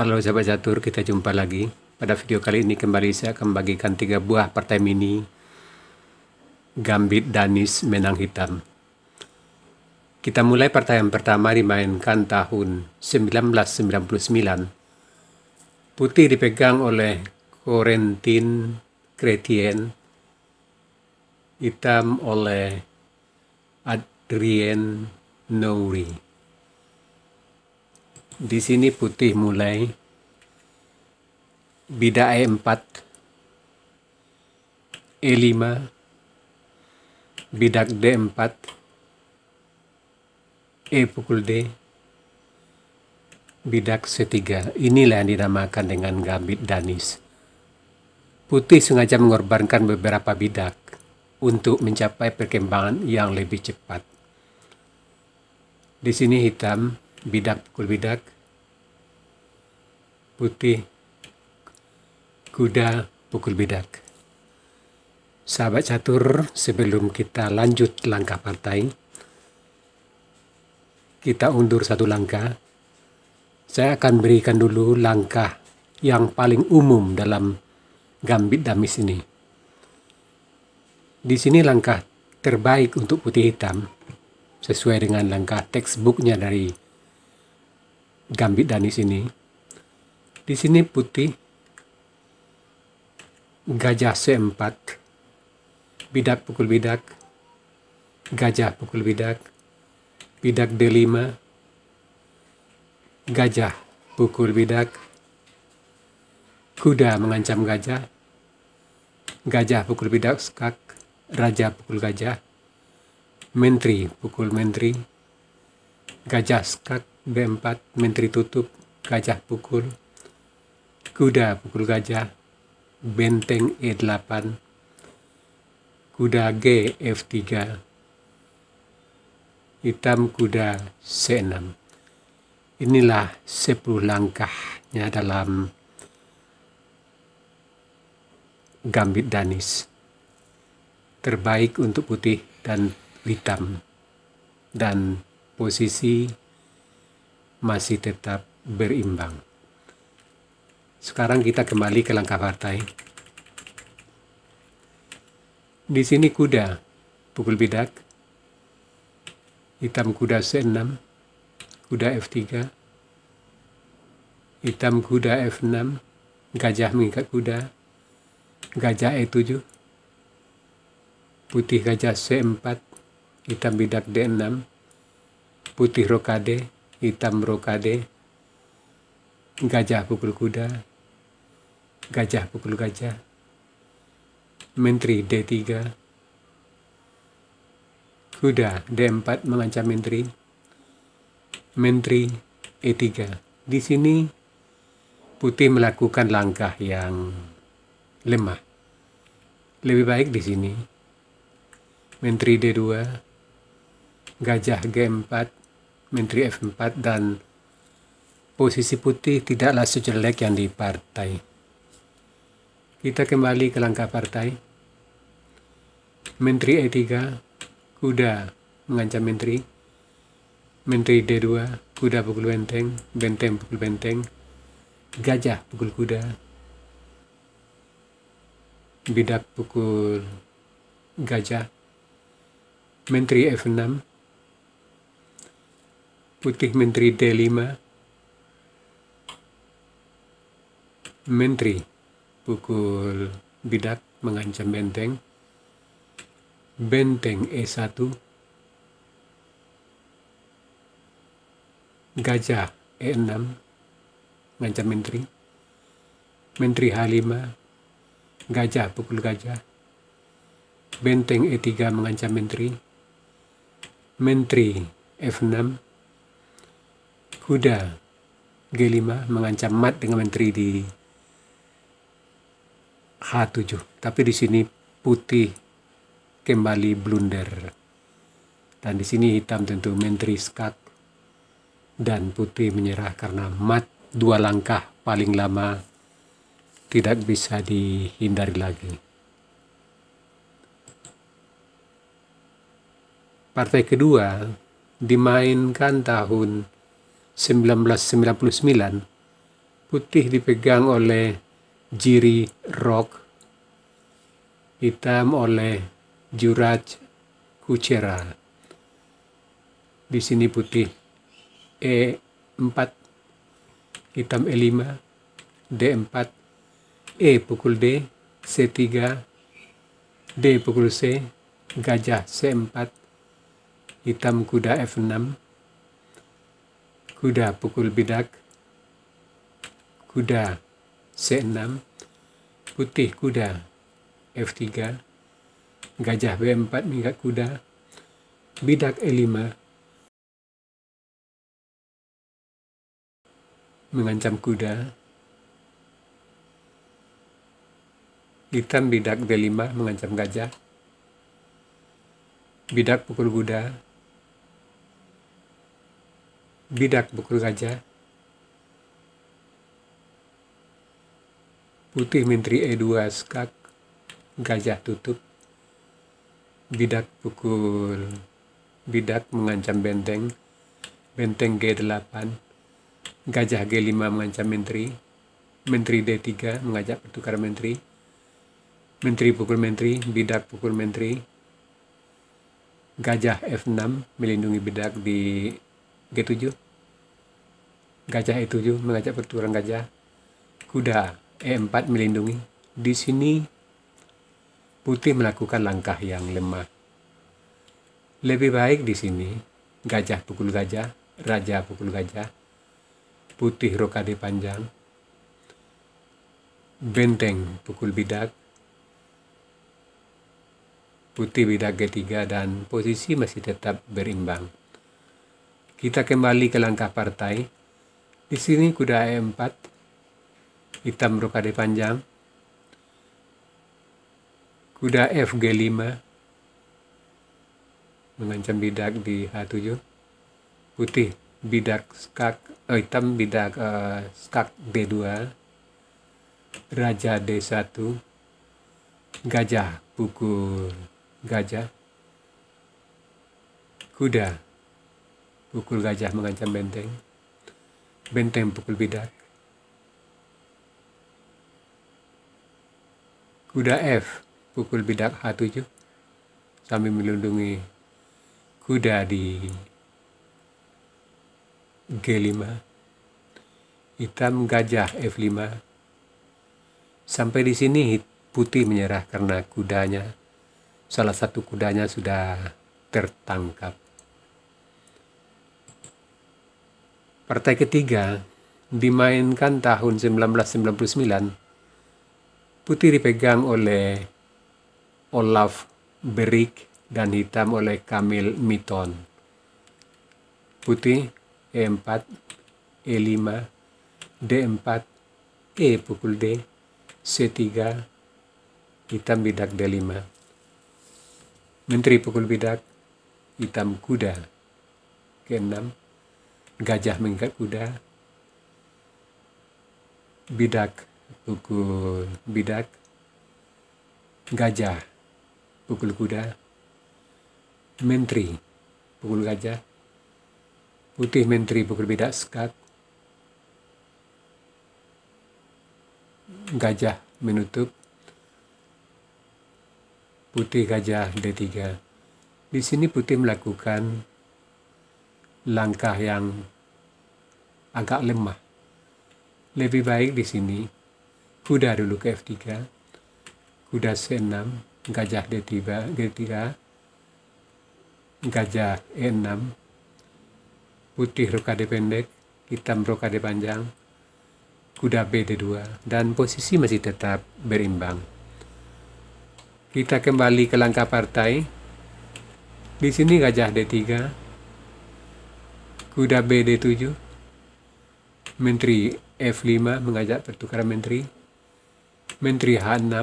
Halo sahabat catur, kita jumpa lagi. Pada video kali ini kembali saya akan membagikan tiga buah partai mini Gambit Danis Menang Hitam. Kita mulai partai yang pertama dimainkan tahun 1999. Putih dipegang oleh Corentin Kretien, hitam oleh Adrien Nouri di sini putih mulai bida E4 E5 bidak D4 E pukul D bidak C3 inilah yang dinamakan dengan gambit danis putih sengaja mengorbankan beberapa bidak untuk mencapai perkembangan yang lebih cepat di sini hitam bidak pukul bidak putih kuda pukul bidak sahabat catur sebelum kita lanjut langkah partai kita undur satu langkah saya akan berikan dulu langkah yang paling umum dalam gambit damis ini di sini langkah terbaik untuk putih hitam sesuai dengan langkah textbooknya dari gambit dan di sini. di sini putih gajah C4 bidak pukul bidak gajah pukul bidak bidak D5 gajah pukul bidak kuda mengancam gajah gajah pukul bidak skak raja pukul gajah menteri pukul menteri gajah skak B4 menteri tutup gajah pukul kuda pukul gajah benteng E8 kuda G F3 hitam kuda C6 inilah 10 langkahnya dalam gambit danis terbaik untuk putih dan hitam dan posisi masih tetap berimbang. Sekarang kita kembali ke langkah partai. Di sini kuda, pukul bidak, hitam kuda C6, kuda F3, hitam kuda F6, gajah mengikat kuda, gajah E7, putih gajah C4, hitam bidak D6, putih rokade, hitam brokade, gajah pukul kuda, gajah pukul gajah, menteri D3, kuda D4 mengancam menteri, menteri E3. Di sini putih melakukan langkah yang lemah. Lebih baik di sini. Menteri D2, gajah G4, menteri F4 dan posisi putih tidaklah sejelek yang di partai. Kita kembali ke langkah partai. Menteri E3, kuda mengancam menteri. Menteri D2, kuda pukul benteng, benteng pukul benteng, gajah pukul kuda, bidak pukul gajah, menteri F6, Putih Menteri D5 Menteri pukul bidak mengancam benteng benteng E1 gajah E6 mengancam menteri menteri H5 gajah pukul gajah benteng E3 mengancam menteri menteri F6 Huda G5 mengancam mat dengan menteri di H7. Tapi di sini putih kembali blunder. Dan di sini hitam tentu menteri skak dan putih menyerah karena mat dua langkah paling lama tidak bisa dihindari lagi. Partai kedua dimainkan tahun 1999, putih dipegang oleh Jiri Rock, hitam oleh Juraj Kucera. Di sini putih E4, hitam E5, D4, E pukul D, C3, D pukul C, gajah C4, hitam kuda F6, kuda pukul bidak, kuda C6, putih kuda F3, gajah B4 minggat kuda, bidak E5, mengancam kuda, hitam bidak D5 mengancam gajah, bidak pukul kuda, bidak pukul gajah putih menteri E2 skak gajah tutup bidak pukul bidak mengancam benteng benteng G8 gajah G5 mengancam menteri menteri D3 mengajak pertukar menteri menteri pukul menteri bidak pukul menteri gajah F6 melindungi bidak di G7 gajah E7 mengajak pertukaran gajah kuda E4 melindungi di sini putih melakukan langkah yang lemah lebih baik di sini gajah pukul gajah raja pukul gajah putih rokade panjang benteng pukul bidak putih bidak G3 dan posisi masih tetap berimbang kita kembali ke langkah partai. Di sini kuda E4, hitam rokade panjang. Kuda F 5 mengancam bidak di H7. Putih bidak skak, eh, hitam bidak eh, skak D2. Raja D1, gajah pukul gajah, kuda Pukul gajah mengancam benteng. Benteng pukul bidak, Kuda F pukul bidak H7 sambil melindungi kuda di G5 hitam gajah F5 sampai di sini putih menyerah karena kudanya salah satu kudanya sudah tertangkap Partai ketiga dimainkan tahun 1999. Putih dipegang oleh Olaf Berik dan hitam oleh Kamil Miton. Putih E4, E5, D4, E pukul D, C3, hitam bidak D5. Menteri pukul bidak, hitam kuda, K6, gajah mengikat kuda, bidak pukul bidak, gajah pukul kuda, menteri, pukul gajah, putih menteri pukul bidak sekat, gajah menutup, putih gajah D3. Di sini putih melakukan langkah yang agak lemah. Lebih baik di sini kuda dulu ke F3, kuda C6, gajah D3, G3, gajah E6, putih rokade pendek, hitam rokade panjang, kuda B D2, dan posisi masih tetap berimbang. Kita kembali ke langkah partai. Di sini gajah D3, kuda BD7 menteri F5 mengajak pertukaran menteri menteri H6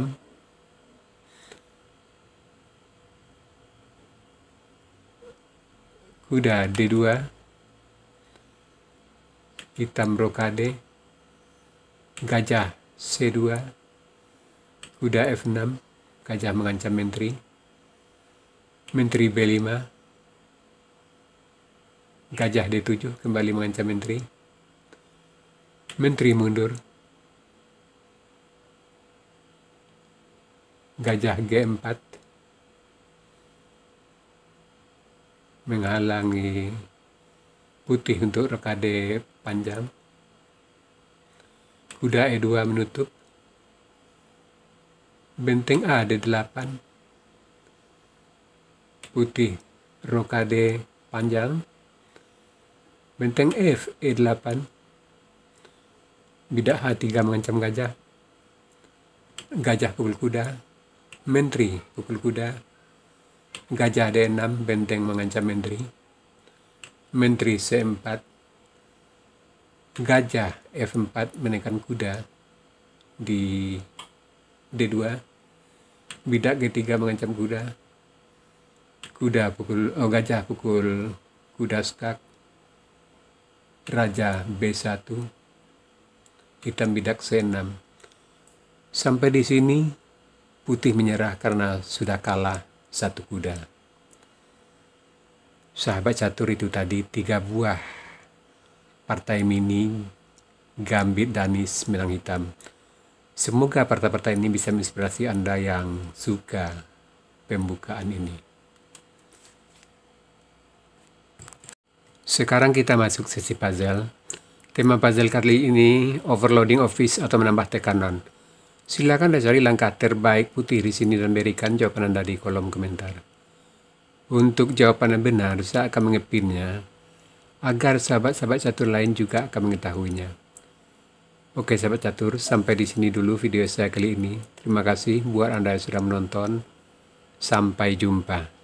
kuda D2 hitam brokade gajah C2 kuda F6 gajah mengancam menteri menteri B5 Gajah D7 kembali mengancam menteri. Menteri mundur. Gajah G4 menghalangi putih untuk rekade panjang. Kuda E2 menutup. Benteng A D8. Putih rokade panjang. Benteng F E8 Bidak H3 mengancam gajah Gajah pukul kuda Menteri pukul kuda Gajah D6 benteng mengancam menteri Menteri C4 Gajah F4 menekan kuda di D2 bidak G3 mengancam kuda kuda pukul oh gajah pukul kuda skak Raja B1 hitam bidak C6 sampai di sini putih menyerah karena sudah kalah satu kuda sahabat catur itu tadi tiga buah partai mini gambit danis menang hitam semoga partai-partai ini bisa menginspirasi anda yang suka pembukaan ini Sekarang kita masuk sesi puzzle. Tema puzzle kali ini overloading office atau menambah tekanan. Silakan Anda cari langkah terbaik putih di sini dan berikan jawaban Anda di kolom komentar. Untuk jawaban yang benar, saya akan mengepinnya agar sahabat-sahabat catur lain juga akan mengetahuinya. Oke sahabat catur, sampai di sini dulu video saya kali ini. Terima kasih buat Anda yang sudah menonton. Sampai jumpa.